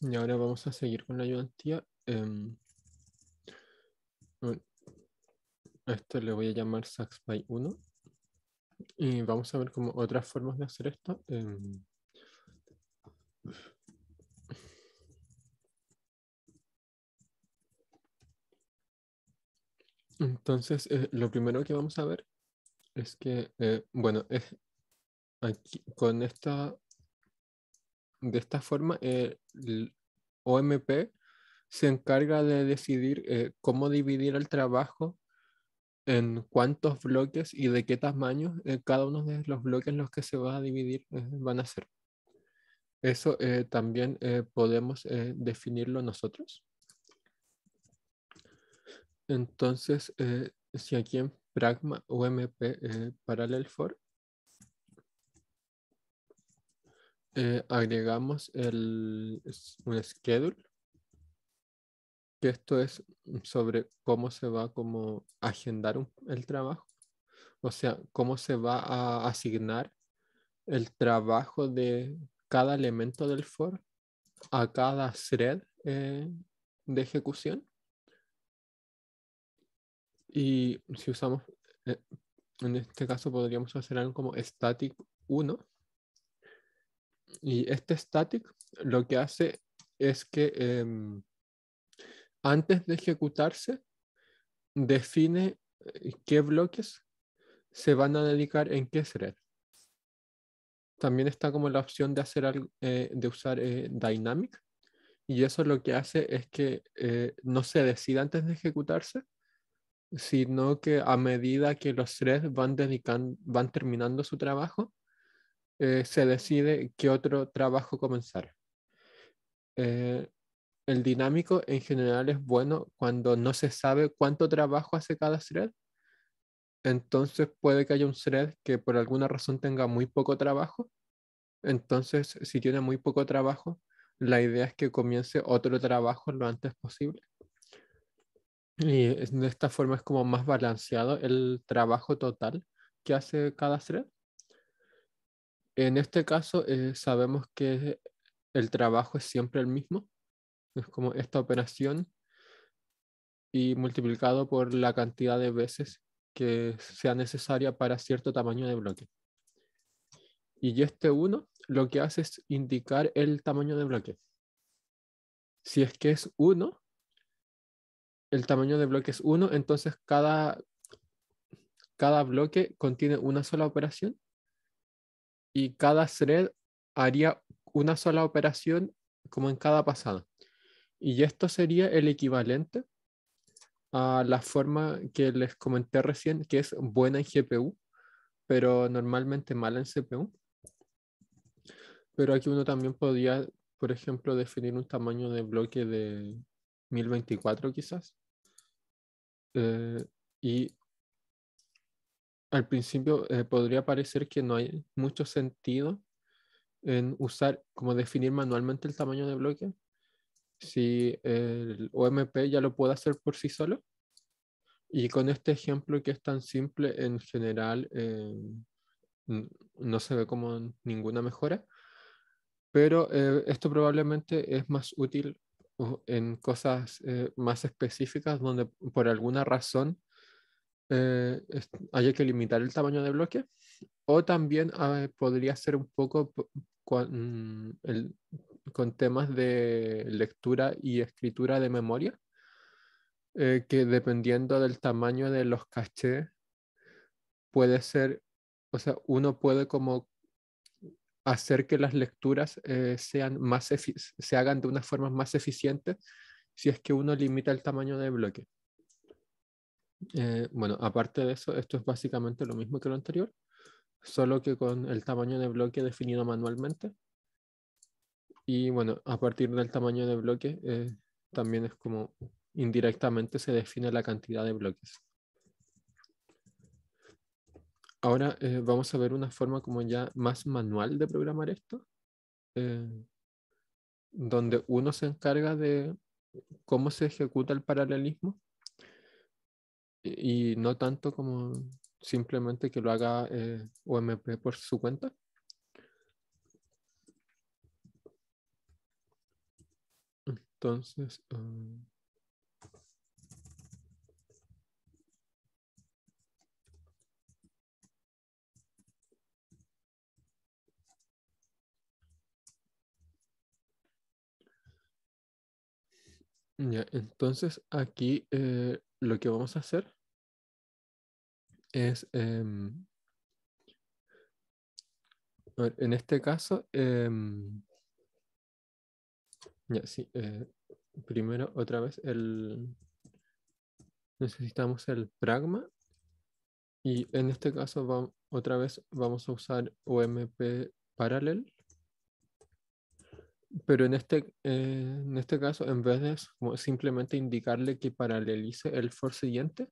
Y ahora vamos a seguir con la ayudantía. Em, a esto le voy a llamar sax by 1. Y vamos a ver como otras formas de hacer esto. Em, entonces, eh, lo primero que vamos a ver es que, eh, bueno, es aquí, con esta de esta forma, eh, el OMP se encarga de decidir eh, cómo dividir el trabajo, en cuántos bloques y de qué tamaño eh, cada uno de los bloques en los que se va a dividir van a ser. Eso también podemos definirlo nosotros. Entonces, si aquí en Pragma OMP Parallel for Eh, agregamos el, un schedule, que esto es sobre cómo se va como agendar el trabajo, o sea, cómo se va a asignar el trabajo de cada elemento del for a cada thread eh, de ejecución. Y si usamos, eh, en este caso podríamos hacer algo como static 1, y este static lo que hace es que em, antes de ejecutarse, define eh, qué bloques se van a dedicar en qué thread. También está como la opción de, hacer eh, de usar eh, dynamic. Y eso lo que hace es que no se decida antes de ejecutarse, sino que a medida que los threads van, van terminando su trabajo, eh, se decide qué otro trabajo comenzar. Eh, el dinámico en general es bueno cuando no se sabe cuánto trabajo hace cada thread. Entonces puede que haya un thread que por alguna razón tenga muy poco trabajo. Entonces, si tiene muy poco trabajo, la idea es que comience otro trabajo lo antes posible. Y de esta forma es como más balanceado el trabajo total que hace cada thread. En este caso, eh, sabemos que el trabajo es siempre el mismo. Es como esta operación y multiplicado por la cantidad de veces que sea necesaria para cierto tamaño de bloque. Y este 1 lo que hace es indicar el tamaño de bloque. Si es que es 1, el tamaño de bloque es 1, entonces cada, cada bloque contiene una sola operación y cada thread haría una sola operación como en cada pasada. Y esto sería el equivalente a la forma que les comenté recién, que es buena en GPU, pero normalmente mala en CPU. Pero aquí uno también podría, por ejemplo, definir un tamaño de bloque de 1024 quizás. Eh, y al principio eh, podría parecer que no hay mucho sentido en usar, como definir manualmente el tamaño de bloque, si el OMP ya lo puede hacer por sí solo. Y con este ejemplo que es tan simple, en general eh, no se ve como ninguna mejora, pero eh, esto probablemente es más útil en cosas más específicas donde por alguna razón eh, haya que limitar el tamaño de bloque o también ah, podría ser un poco con, temas de lectura y escritura de memoria, eh, que dependiendo del tamaño de los cachés, puede ser, o sea, uno puede como hacer que las lecturas eh, sean más se hagan de una forma más eficiente si es que uno limita el tamaño de bloque. Eh, bueno, aparte de eso, esto es básicamente lo mismo que lo anterior, solo que con el tamaño de bloque definido manualmente. Y bueno, a partir del tamaño de bloque, eh, también es como indirectamente se define la cantidad de bloques. Ahora eh, vamos a ver una forma como ya más manual de programar esto, donde uno se encarga de cómo se ejecuta el paralelismo y no tanto como simplemente que lo haga eh, OMP por su cuenta. Entonces, um, ya, entonces aquí eh, lo que vamos a hacer es, em, en este caso, em, ya, sí, eh, primero otra vez el, necesitamos el pragma y en este caso otra vez vamos a usar OMP paralel pero en este, eh, en este caso, en vez de simplemente indicarle que paralelice el for siguiente,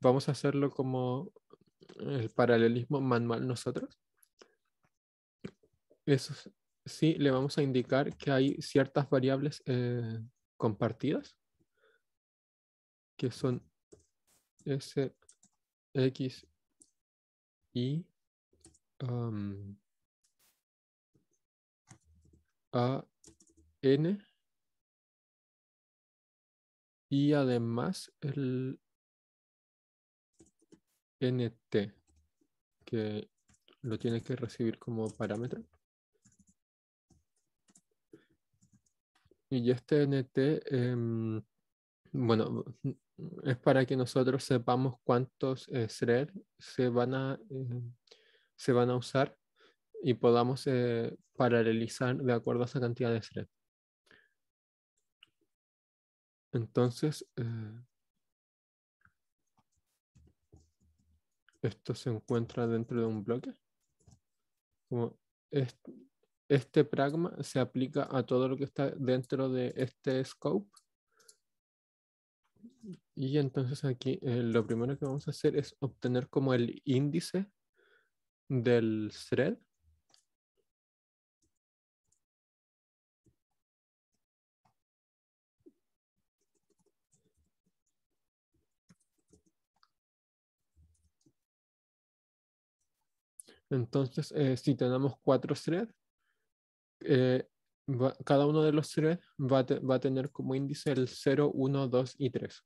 vamos a hacerlo como el paralelismo manual nosotros. Eso sí, le vamos a indicar que hay ciertas variables eh, compartidas, que son S, X, Y, um, a N y además el NT que lo tiene que recibir como parámetro. Y este NT, em, bueno, es para que nosotros sepamos cuántos eh, se van a, em, se van a usar y podamos eh, paralelizar de acuerdo a esa cantidad de thread. Entonces, eh, esto se encuentra dentro de un bloque. este, pragma se aplica a todo lo que está dentro de este scope. Y entonces aquí eh, lo primero que vamos a hacer es obtener como el índice del thread Entonces, eh, si tenemos cuatro threads, eh, cada uno de los threads va, a tener como índice el 0, 1, 2 y 3.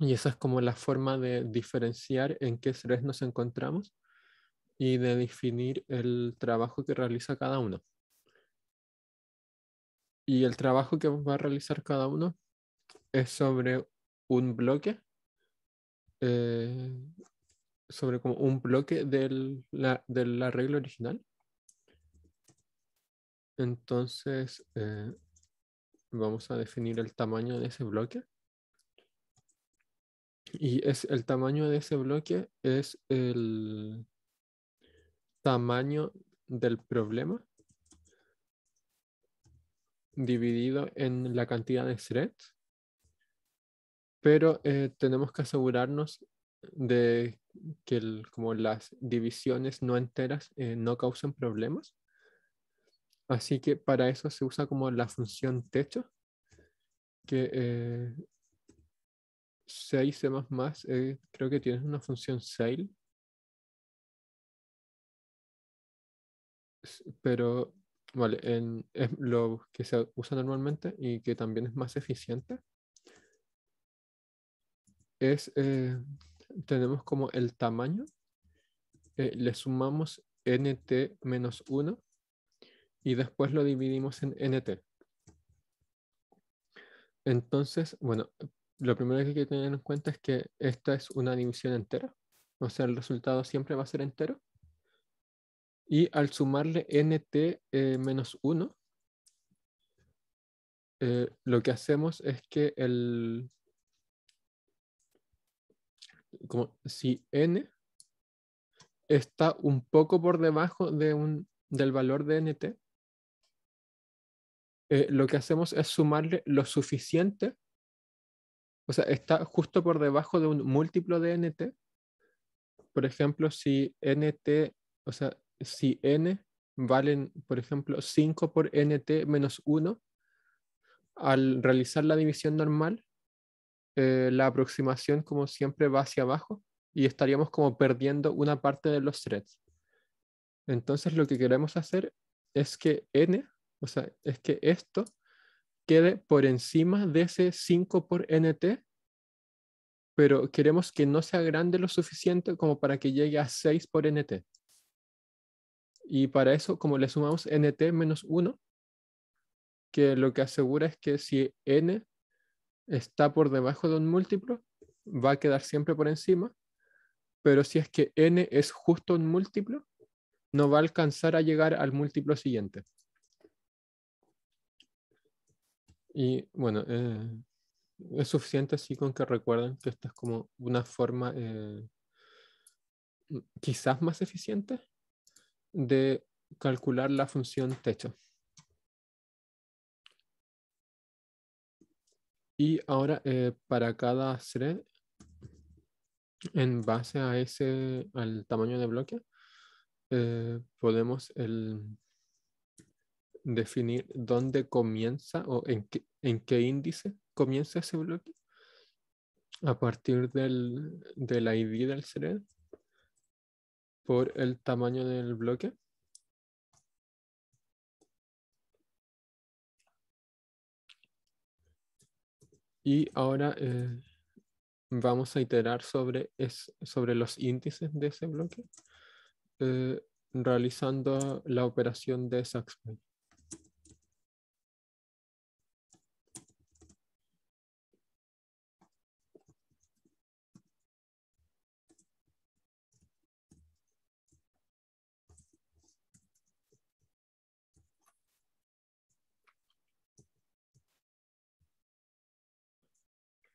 Y esa es como la forma de diferenciar en qué threads nos encontramos y de definir el trabajo que realiza cada uno. Y el trabajo que va a realizar cada uno es sobre un bloque eh, sobre como un bloque del, la, del arreglo original. Entonces, eh, vamos a definir el tamaño de ese bloque. Y es, el tamaño de ese bloque es el tamaño del problema dividido en la cantidad de threads. Pero eh, tenemos que asegurarnos de que como las divisiones no enteras eh, no causan problemas. Así que para eso se usa como la función techo, que eh, 6 más eh, creo que tienes una función sale pero vale, en, es lo que se usa normalmente y que también es más eficiente es eh, tenemos como el tamaño, eh, le sumamos nt menos 1 y después lo dividimos en nt. Entonces, bueno, lo primero que hay que tener en cuenta es que esta es una división entera, o sea, el resultado siempre va a ser entero. Y al sumarle nt eh, menos 1, eh, lo que hacemos es que el, si n está un poco por debajo de un, del valor de nt, eh, lo que hacemos es sumarle lo suficiente, o sea, está justo por debajo de un múltiplo de nt. Por ejemplo, si nt, o sea, si n valen, por ejemplo, 5 por nt menos 1, al realizar la división normal, eh, la aproximación como siempre va hacia abajo y estaríamos como perdiendo una parte de los threads. Entonces lo que queremos hacer es que n, o sea, es que esto quede por encima de ese 5 por nt, pero queremos que no sea grande lo suficiente como para que llegue a 6 por nt. Y para eso, como le sumamos nt menos 1, que lo que asegura es que si n está por debajo de un múltiplo, va a quedar siempre por encima, pero si es que n es justo un múltiplo, no va a alcanzar a llegar al múltiplo siguiente. Y bueno, eh, es suficiente así con que recuerden que esta es como una forma eh, quizás más eficiente de calcular la función techo. Y ahora eh, para cada thread, en base a ese, al tamaño de bloque, eh, podemos definir dónde comienza o en qué, en qué índice comienza ese bloque a partir del, del ID del thread por el tamaño del bloque Y ahora eh, vamos a iterar sobre, es, sobre los índices de ese bloque, eh, realizando la operación de Saxby.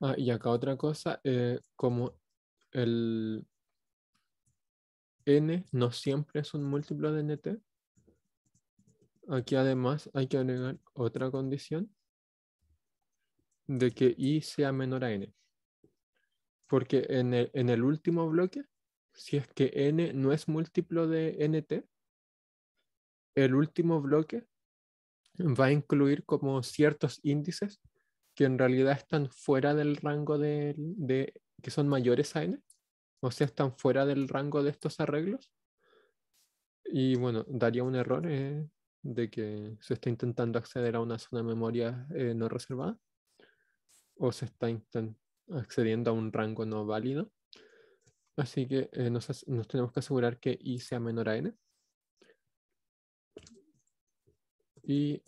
Ah, y acá otra cosa, eh, como el n no siempre es un múltiplo de nt, aquí además hay que agregar otra condición de que i sea menor a n. Porque en el, en el último bloque, si es que n no es múltiplo de nt, el último bloque va a incluir como ciertos índices que en realidad están fuera del rango de, de que son mayores a n, o sea, están fuera del rango de estos arreglos. Y bueno, daría un error eh, de que se está intentando acceder a una zona de memoria eh, no reservada o se está accediendo a un rango no válido. Así que eh, nos, nos, tenemos que asegurar que i sea menor a n. Y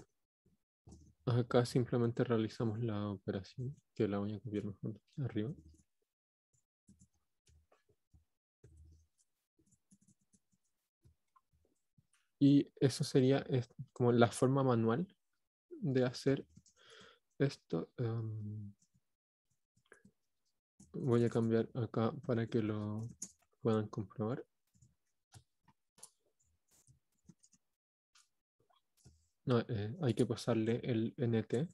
Acá simplemente realizamos la operación que la voy a copiar mejor arriba. Y eso sería como la forma manual de hacer esto. Em, voy a cambiar acá para que lo puedan comprobar. No, eh, hay que pasarle el NT.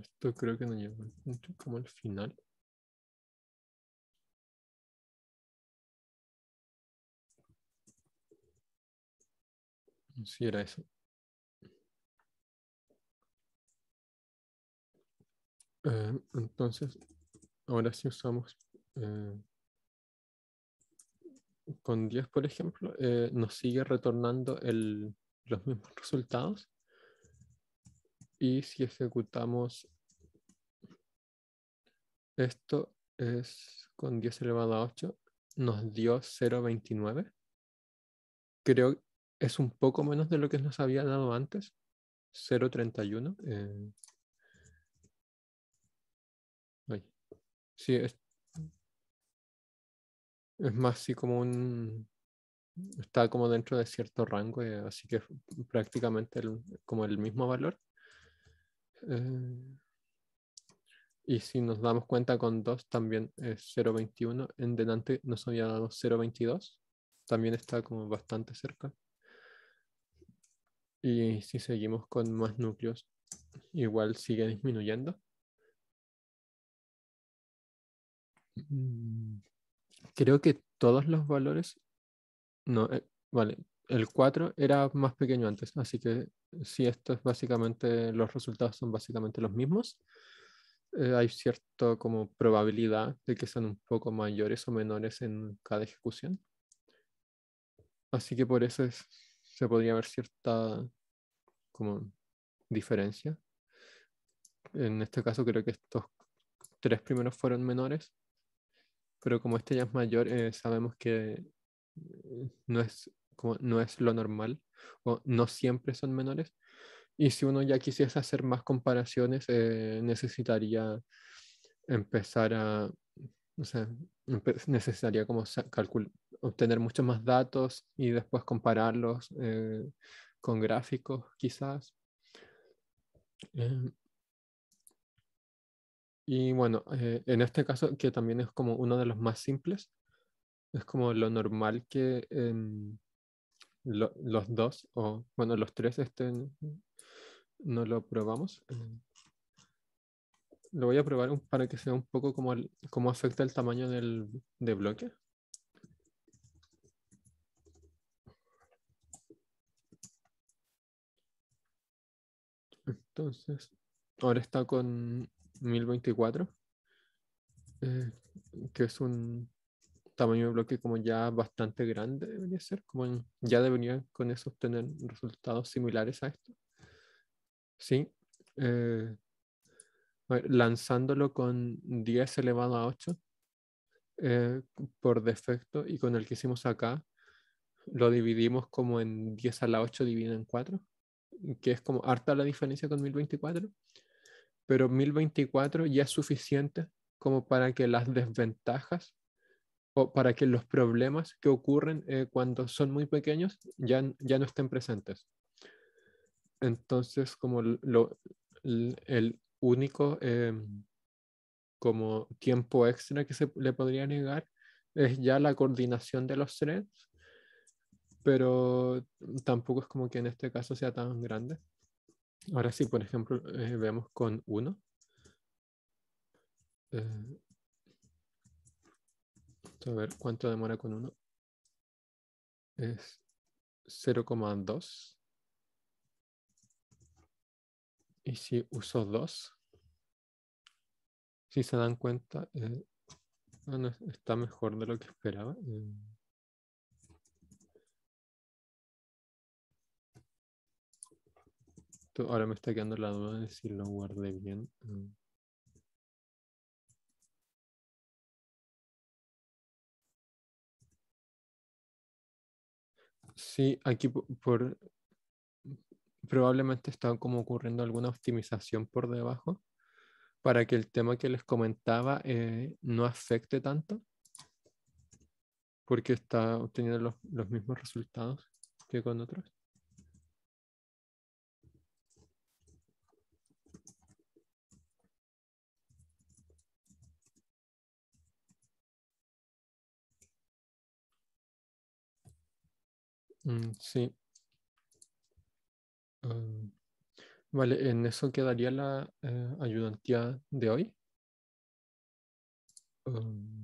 Esto creo que no lleva al como al final. Si era eso. Eh, entonces, ahora si usamos eh, con 10, por ejemplo, eh, nos sigue retornando los mismos resultados. Y si ejecutamos esto es con 10 elevado a 8, nos dio 0.29. Creo que es un poco menos de lo que nos había dado antes, 0.31. Eh. Sí, es, más así como un... Está como dentro de cierto rango, eh, así que prácticamente como el mismo valor. Eh. y si nos damos cuenta con 2 también es 0.21. En delante nos había dado 0.22. También está como bastante cerca. Y si seguimos con más núcleos, igual sigue disminuyendo. Mm, creo que todos los valores, no, eh, vale, el 4 era más pequeño antes, así que si esto es básicamente, los resultados son básicamente los mismos, eh, hay cierta como probabilidad de que sean un poco mayores o menores en cada ejecución. Así que por eso es podría haber cierta como diferencia. En este caso creo que estos tres primeros fueron menores, pero como este ya es mayor, eh, sabemos que eh, no es, como, no es lo normal, o no siempre son menores. Y si uno ya quisiese hacer más comparaciones, eh, necesitaría empezar a, o sea, necesitaría como calcular obtener muchos más datos y después compararlos eh, con gráficos quizás. Em, y bueno, eh, en este caso que también es como uno de los más simples, es como lo normal que em, los dos, o bueno, los tres estén, no lo probamos em, lo voy a probar para que sea un poco como cómo afecta el tamaño del, de bloque. Entonces, ahora está con 1024, eh, que es un tamaño de bloque como ya bastante grande, debería ser, como ya debería con eso obtener resultados similares a esto. Sí. Eh, lanzándolo con 10 elevado a 8 eh, por defecto y con el que hicimos acá, lo dividimos como en 10 a la 8 dividido en 4 que es como harta la diferencia con 1024, pero 1024 ya es suficiente como para que las desventajas o para que los problemas que ocurren eh, cuando son muy pequeños ya, ya no estén presentes. Entonces, como lo, el único em, como tiempo extra que se le podría negar es ya la coordinación de los threads pero tampoco es como que en este caso sea tan grande. Ahora sí, por ejemplo, eh, veamos con 1. Eh, a ver, ¿cuánto demora con 1? Es 0,2. Y si uso 2, si se dan cuenta, eh, ah, está mejor de lo que esperaba. Ahora me está quedando la duda de si lo guardé bien. Mm. Sí, aquí por, probablemente está como ocurriendo alguna optimización por debajo para que el tema que les comentaba eh, no afecte tanto porque está obteniendo los mismos resultados que con otros. Mm, sí. Em, vale, en eso quedaría la eh, ayudantía de hoy. Em,